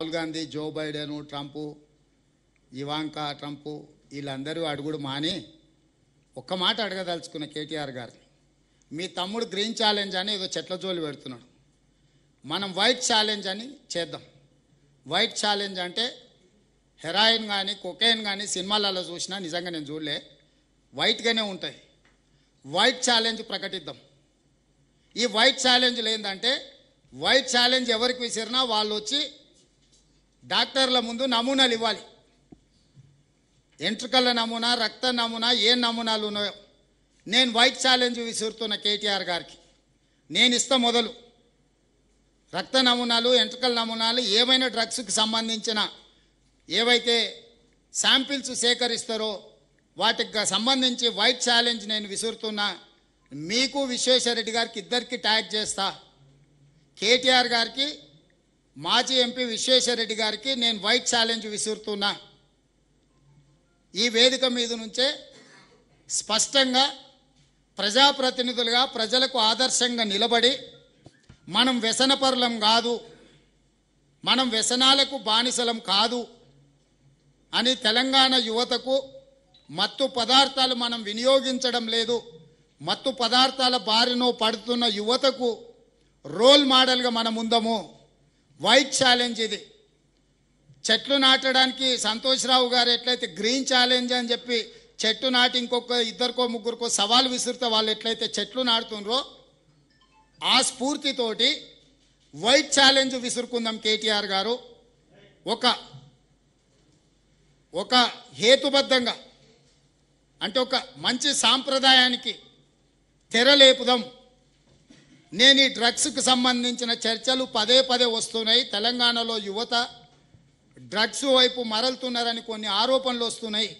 Rahul Gandhi Joe Biden Trump Ivanka Trump వీళ్ళందరూ అడుగుడు మాని ఒక్క మాట అడగదలుచుకున్న కేటీఆర్ గారు మీ తమ్ముడు గ్రీన్ ఛాలెంజ్ అని ఏదో చెట్ల జోలి పెడుతున్నాడు మనం వైట్ ఛాలెంజ్ అని చేద్దాం వైట్ ఛాలెంజ్ అంటే హెరాయిన్ కానీ కొకైన్ కానీ సినిమాలలో చూసినా నిజంగా నేను చూడలే వైట్గానే ఉంటాయి వైట్ ఛాలెంజ్ ప్రకటిద్దాం ఈ వైట్ ఛాలెంజ్లు ఏంటంటే వైట్ ఛాలెంజ్ ఎవరికి విసిరినా వాళ్ళు వచ్చి డాక్టర్ల ముందు నమూనాలు ఇవ్వాలి ఎంట్రుకల నమూనా రక్త నమూనా ఏ నమూనాలు ఉన్నాయో నేను వైట్ ఛాలెంజ్ విసురుతున్న కేటీఆర్ గారికి నేను ఇస్తా మొదలు రక్త నమూనాలు ఎంట్రుకల నమూనాలు ఏమైనా డ్రగ్స్కి సంబంధించిన ఏవైతే శాంపిల్స్ సేకరిస్తారో వాటికి సంబంధించి వైట్ ఛాలెంజ్ నేను విసురుతున్నా మీకు విశ్వేశ్వరరెడ్డి గారికి ఇద్దరికి ట్యాగ్ చేస్తా కేటీఆర్ గారికి మాజీ ఎంపీ విశ్వేశ్వరరెడ్డి గారికి నేను వైట్ ఛాలెంజ్ విసురుతున్నా ఈ వేదిక మీద నుంచే స్పష్టంగా ప్రజాప్రతినిధులుగా ప్రజలకు ఆదర్శంగా నిలబడి మనం వ్యసనపరులం కాదు మనం వ్యసనాలకు బానిసలం కాదు అని తెలంగాణ యువతకు మత్తు పదార్థాలు మనం వినియోగించడం లేదు మత్తు పదార్థాల బారినో పడుతున్న యువతకు రోల్ మోడల్గా మనం ఉందము వైట్ ఛాలెంజ్ ఇది చెట్లు నాటడానికి సంతోషరావు గారు ఎట్లయితే గ్రీన్ ఛాలెంజ్ అని చెప్పి చెట్టు నాటి ఇంకొక ఇద్దరికో ముగ్గురికో సవాలు విసురితే వాళ్ళు ఎట్లయితే చెట్లు నాటుతుండ్రో ఆ స్ఫూర్తితోటి వైట్ ఛాలెంజ్ విసురుకుందాం కేటీఆర్ గారు ఒక ఒక హేతుబద్ధంగా అంటే ఒక మంచి సాంప్రదాయానికి తెరలేపుదాం నేను ఈ డ్రగ్స్కు సంబంధించిన చర్చలు పదే పదే వస్తున్నాయి తెలంగాణలో యువత డ్రగ్స్ వైపు మరలుతున్నారని కొన్ని ఆరోపణలు వస్తున్నాయి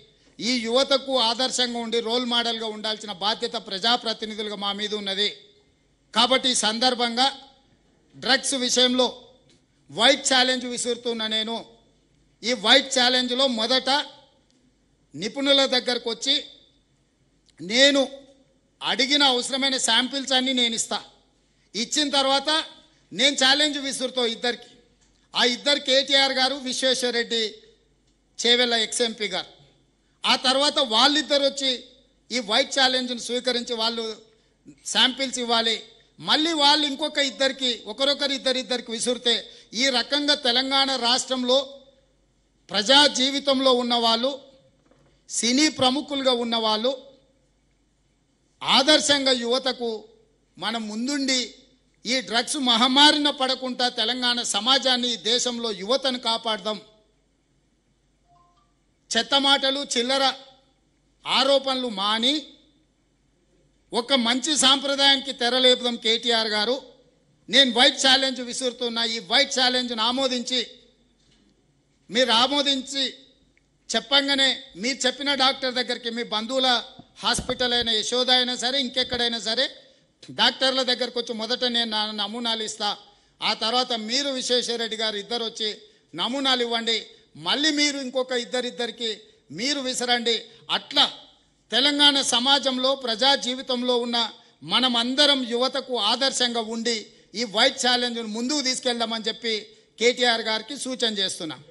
ఈ యువతకు ఆదర్శంగా ఉండి రోల్ మోడల్గా ఉండాల్సిన బాధ్యత ప్రజాప్రతినిధులుగా మా మీద ఉన్నది కాబట్టి ఈ సందర్భంగా డ్రగ్స్ విషయంలో వైట్ ఛాలెంజ్ విసురుతున్న నేను ఈ వైట్ ఛాలెంజ్లో మొదట నిపుణుల దగ్గరకు వచ్చి నేను అడిగిన అవసరమైన శాంపిల్స్ అన్నీ నేను ఇస్తాను ఇచ్చిన తర్వాత నేను ఛాలెంజ్ విసురుతో ఇద్దరికి ఆ ఇద్దరు కేటీఆర్ గారు విశ్వేశ్వరరెడ్డి చేవెళ్ళ ఎక్స్ఎంపీ గారు ఆ తర్వాత వాళ్ళిద్దరు వచ్చి ఈ వైట్ ఛాలెంజ్ను స్వీకరించి వాళ్ళు శాంపిల్స్ ఇవ్వాలి మళ్ళీ వాళ్ళు ఇంకొక ఇద్దరికి ఒకరొకరు ఇద్దరిద్దరికి విసురితే ఈ రకంగా తెలంగాణ రాష్ట్రంలో ప్రజా జీవితంలో ఉన్నవాళ్ళు సినీ ప్రముఖులుగా ఉన్నవాళ్ళు ఆదర్శంగా యువతకు మనం ముందుండి ఈ డ్రగ్స్ మహమ్మారిన పడకుండా తెలంగాణ సమాజాన్ని దేశంలో యువతను కాపాడదాం చెత్త మాటలు చిల్లర ఆరోపణలు మాని ఒక మంచి సాంప్రదాయానికి తెరలేపుదాం కేటీఆర్ గారు నేను వైట్ ఛాలెంజ్ విసురుతున్నా ఈ వైట్ ఛాలెంజ్ను ఆమోదించి మీరు ఆమోదించి చెప్పంగానే మీరు చెప్పిన డాక్టర్ దగ్గరికి మీ బంధువుల హాస్పిటల్ అయినా యశోద అయినా సరే ఇంకెక్కడైనా సరే డాక్టర్ల దగ్గరకు వచ్చి మొదట నేను నా నమూనాలు ఇస్తా ఆ తర్వాత మీరు విశ్వేశ్వరరెడ్డి గారు ఇద్దరు వచ్చి నమూనాలు ఇవ్వండి మళ్ళీ మీరు ఇంకొక ఇద్దరిద్దరికి మీరు విసరండి అట్లా తెలంగాణ సమాజంలో ప్రజా జీవితంలో ఉన్న మనమందరం యువతకు ఆదర్శంగా ఉండి ఈ వైట్ ఛాలెంజ్ను ముందుకు తీసుకెళ్దామని చెప్పి కేటీఆర్ గారికి సూచన చేస్తున్నాం